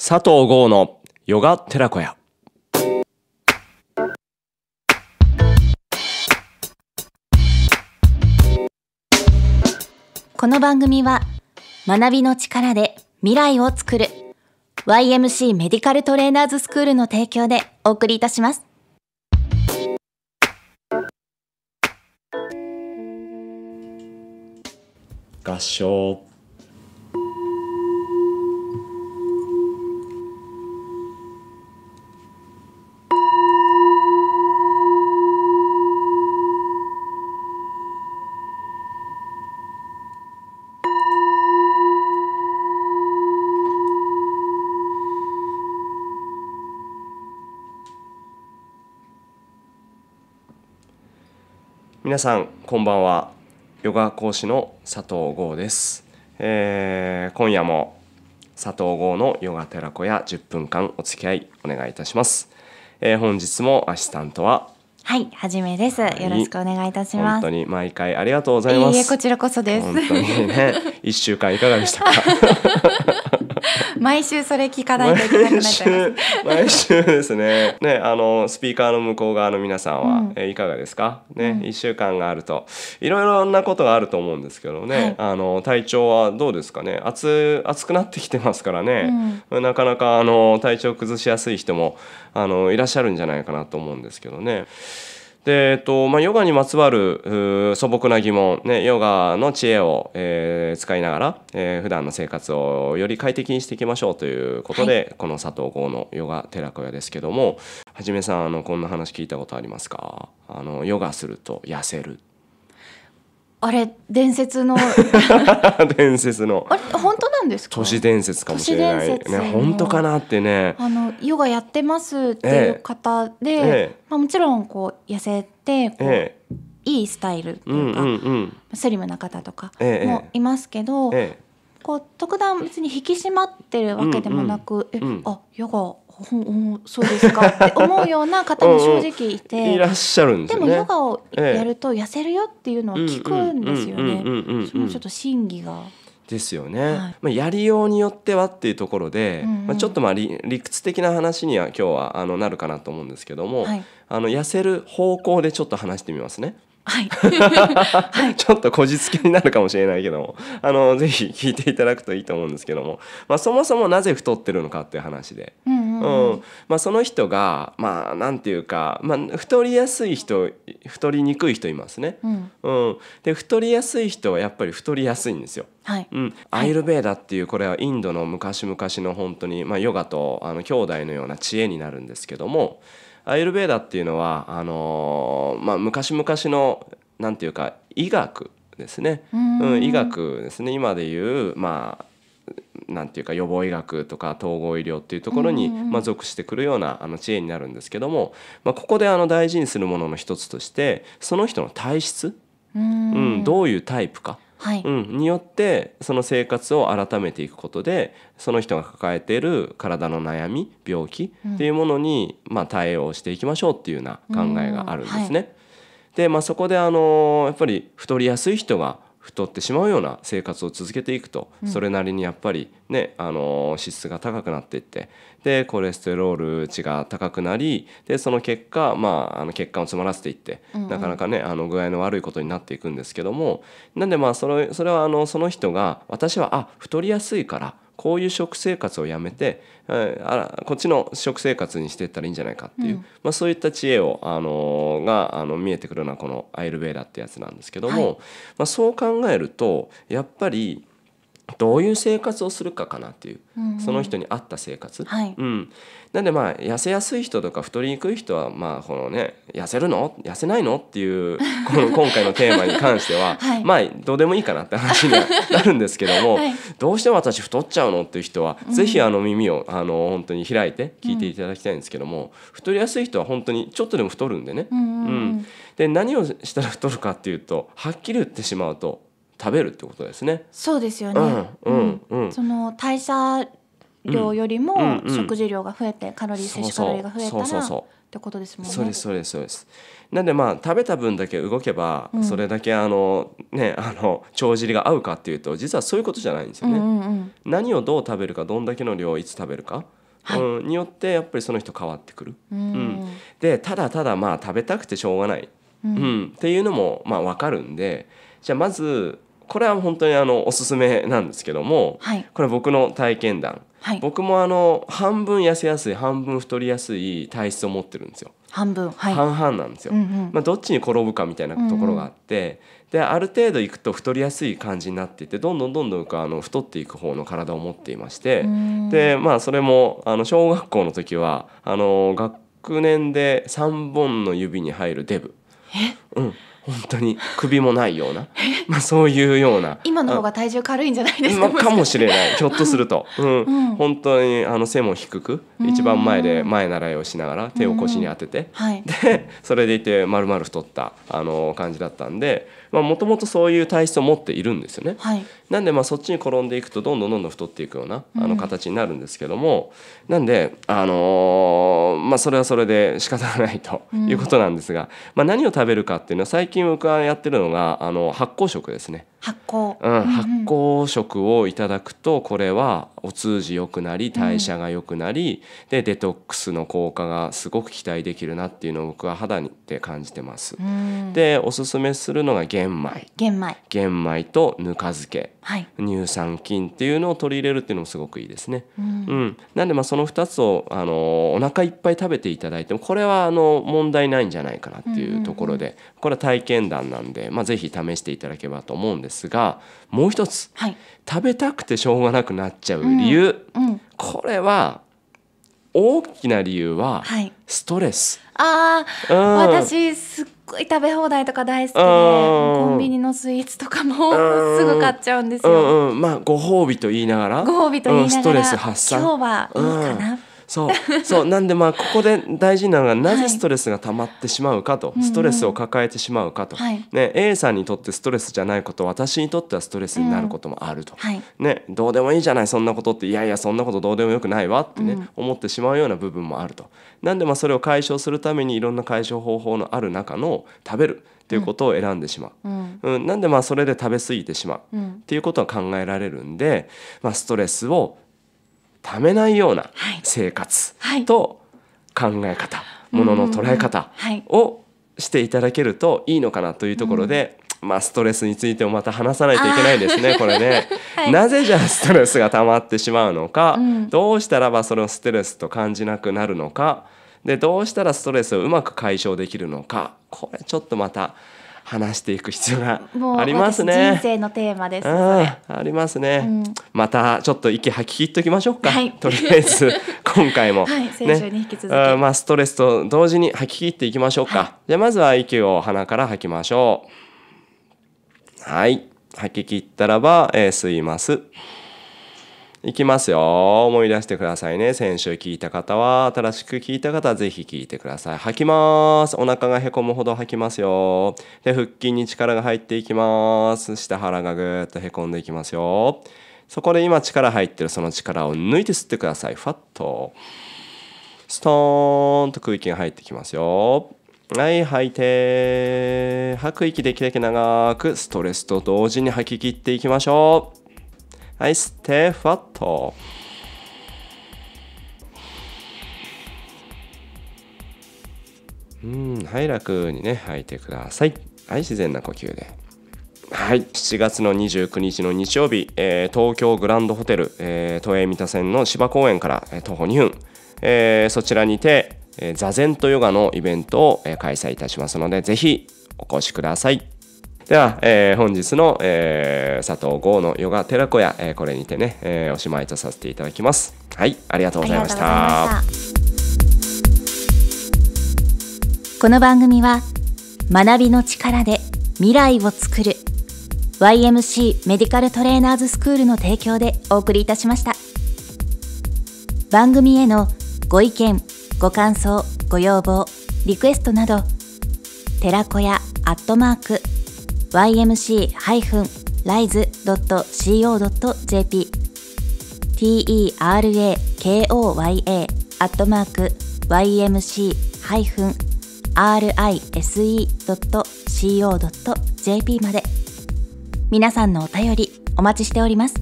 佐藤剛のヨガ寺子屋この番組は学びの力で未来をつくる YMC メディカルトレーナーズスクールの提供でお送りいたします合唱皆さんこんばんはヨガ講師の佐藤剛です、えー、今夜も佐藤剛のヨガ寺子屋10分間お付き合いお願いいたします、えー、本日もアシスタントははい、はじめです、はい。よろしくお願いいたします。本当に毎回ありがとうございます。いいこちらこそです。本当にね、一週間いかがでしたか。毎週それ聞かないといけなくなっちゃい毎週ですね。ね、あのスピーカーの向こう側の皆さんは、うん、えいかがですか。ね、一、うん、週間があるといろいろなことがあると思うんですけどね。はい、あの体調はどうですかね。暑暑くなってきてますからね。うん、なかなかあの体調崩しやすい人もあのいらっしゃるんじゃないかなと思うんですけどね。でえっとまあ、ヨガにまつわる素朴な疑問、ね、ヨガの知恵を、えー、使いながら、えー、普段の生活をより快適にしていきましょうということで、はい、この佐藤剛のヨガ寺子屋ですけどもはじめさんあのこんな話聞いたことありますかあのヨガすると痩せるあれ伝説の 伝説のあれ本当なんですか都市伝説かもしれないね本当かなってねあのヨガやってますっていう方で、ええ、まあ、もちろんこう痩せてこう、ええ、いいスタイルとうか、んうスリムな方とかもいますけど、こう特段別に引き締まってるわけでもなく、うんうん、え、あヨガそうですかって思うような方も正直いていらっしゃるんです、ね、でもヨガをやると痩せるよっていうのは聞くんですよねそのちょっと真偽がですよね、はい、まあ、やりようによってはっていうところで、うんうん、まあ、ちょっとまあ理屈的な話には今日はあのなるかなと思うんですけども、はい、あの痩せる方向でちょっと話してみますね。はい、はい、ちょっとこじつけになるかもしれないけどもあのぜひ聞いていただくといいと思うんですけども、まあ、そもそもなぜ太ってるのかっていう話で、うんうんまあ、その人がまあなんていうか、まあ、太りやすい人太りにくい人いますね、うん、うん、で太りやすい人はやっぱり太りやすいんですよ。はいうん、アイルベーダっていうこれはインドの昔々の本当に、まあ、ヨガとあの兄弟のような知恵になるんですけどもアイルベーダっていうのはあのー、まあ、昔々のなんていうか医学ですね、うん、医学ですね今でいう、まあ、なんていうか予防医学とか統合医療っていうところに、ま属してくるようなあの知恵になるんですけども、まあ、ここであの大事にするものの一つとしてその人の体質、うんどういうタイプか。うん、によってその生活を改めていくことでその人が抱えている体の悩み病気っていうものに、まあ、対応していきましょうっていうような考えがあるんですね。で、まあ、そこであのやっぱり太りやすい人が太ってしまうような生活を続けていくと、それなりにやっぱりね、あの脂質が高くなっていってでコレステロール値が高くなりでその結果、まあ、あの血管を詰まらせていって、なかなかねあの具合の悪いことになっていくんですけどもなんでまあそれそれはあのその人が私はあ太りやすいから。こういう食生活をやめてあらこっちの食生活にしていったらいいんじゃないかっていう、うん、まあ、そういった知恵を、あのー、があの見えてくるのはこのアイルベーダってやつなんですけども、はい、まあ、そう考えるとやっぱりどういう生活をするかかなっていう、うんうん、その人に合った生活、はい、うん、なんでまあ痩せやすい人とか太りにくい人はまあこのね痩せるの痩せないのっていうこの 今回のテーマに関しては、はい、まあどうでもいいかなって話にはなるんですけども、はい、どうしても私太っちゃうのっていう人は、是非あの耳をあの本当に開いて聞いていただきたいんですけども、うん、太りやすい人は本当にちょっとでも太るんでね、うん、うん、で何をしたら太るかっていうとはっきり言ってしまうと食べるってことですね。そうですよね。うん、うん、その代謝量よりも食事量が増えて、カロリー摂取カロリーが増えたらってことですもんね。そうですそうですそうです。なんでまあ食べた分だけ動けば、それだけあのねあの帳尻が合うかっていうと実はそういうことじゃないんですよね。何をどう食べるかどんだけの量をいつ食べるか。はい、うん、によってやっぱりその人変わってくる。うん、うん、でただただまあ食べたくてしょうがない、うん、うん、っていうのもまあ分かるんでじゃあまずこれは本当にあのおすすめなんですけども、はい、これ僕の体験談、はい、僕もあの半分痩せやすい半分太りやすい体質を持ってるんですよ。半分、はい、半々なんですよ、うんうん、まあ、どっちに転ぶかみたいなところがあって、うんうん、である程度いくと太りやすい感じになっていてどんどんどんどんあの太っていく方の体を持っていましてで、まあ、それもあの小学校の時はあの学年で3本の指に入るデブ。うん、本当に首もないような まあ、そういうような今の方が体重軽いんじゃないですか、まあ、かもしれないひょっとすると、うん、うん、本当にあの背も低く一番前で前習いをしながら手を腰に当てて、はい、でそれでいて丸々太ったあの感じだったんでもともとそういう体質を持っているんですよね。はい、なんでまあそっちに転んでいくとどんどんどんどん太っていくようなあの形になるんですけども、うん、なんで、あのー、まあ、それはそれで仕方がないということなんですが、うん、まあ、何を食べるかっていうのは最近僕はやってるのがあの発酵食ですね。発酵、うん、発酵食をいただくとこれはお通じ良くなり代謝が良くなり、でデトックスの効果がすごく期待できるなっていうのを僕は肌にって感じてます。でおすすめするのが玄米、玄米玄米とぬか漬け、はい、乳酸菌っていうのを取り入れるっていうのもすごくいいですね。うん、うん、なんでまあその2つをあのお腹いっぱい食べていただいてもこれはあの問題ないんじゃないかなっていうところで、これは体験談なんで、まあ、ぜひ試していただければと思うんですがもう一つ、はい、食べたくてしょうがなくなっちゃう理由、うんうん、これは大きな理由はストレス。はい、ああ、うん、私すっごい食べ放題とか大好きで、コンビニのスイーツとかもすぐ買っちゃうんですよ。うんうん、まあご褒美と言いながら、ご褒美と言いながら、ストレス発散。今日はいいかな。そうそうなんでまあここで大事なのがなぜストレスが溜まってしまうかと、ストレスを抱えてしまうかと、ね、A さんにとってストレスじゃないこと私にとってはストレスになることもあると、ね、どうでもいいじゃないそんなことっていやいやそんなことどうでもよくないわってね、思ってしまうような部分もあるとなんでまあそれを解消するためにいろんな解消方法のある中の食べるっていうことを選んでしまう、うん、うん、なんでまあそれで食べ過ぎてしまうっていうことは考えられるんで、まあ、ストレスをためないような生活と考え方、ものの捉え方をしていただけるといいのかなというところで、まあ、ストレスについてもまた話さないといけないですね これね、はい、なぜじゃあストレスが溜まってしまうのか、うん、どうしたらばそのストレスと感じなくなるのかでどうしたらストレスをうまく解消できるのかこれちょっとまた話していく必要がありますね。人生のテーマです。ありますね、うん、またちょっと息吐き切っておきましょうか。はい、とりあえず 今回も、はい、ね、あまあストレスと同時に吐き切っていきましょうか。はい、じゃまずは息を鼻から吐きましょう。はい、吐き切ったらば、えー、吸います。いきますよ。思い出してくださいね。先週聞いた方は、新しく聞いた方はぜひ聞いてください。吐きます。お腹がへこむほど吐きますよ。で、腹筋に力が入っていきます。下腹がぐーっとへこんでいきますよ。そこで今力入ってるその力を抜いて吸ってください。ファッと。ストーンと空気が入ってきますよ。はい、吐いて。吐く息できるだけ長く、ストレスと同時に吐き切っていきましょう。はい、ステファット。うん、はい、楽にね、吐いてください。はい、自然な呼吸で。はい、7月の29日の日曜日、えー、東京グランドホテル、えー、都営三田線の芝公園から、えー、徒歩2分、えー、そちらにて、えー、座禅とヨガのイベントを、えー、開催いたしますので、ぜひお越しください。では、えー、本日の、えー、佐藤剛のヨガ寺子屋、えー、これにてね、えー、おしまいとさせていただきます。はい、ありがとうございました。この番組は学びの力で未来をつくる YMC メディカルトレーナーズスクールの提供でお送りいたしました。番組へのご意見、ご感想、ご要望、リクエストなど、寺子屋アットマーク ymc-rise.co.jp terakoya.ymc-rise.co.jp アットマークまで皆さんのお便りお待ちしております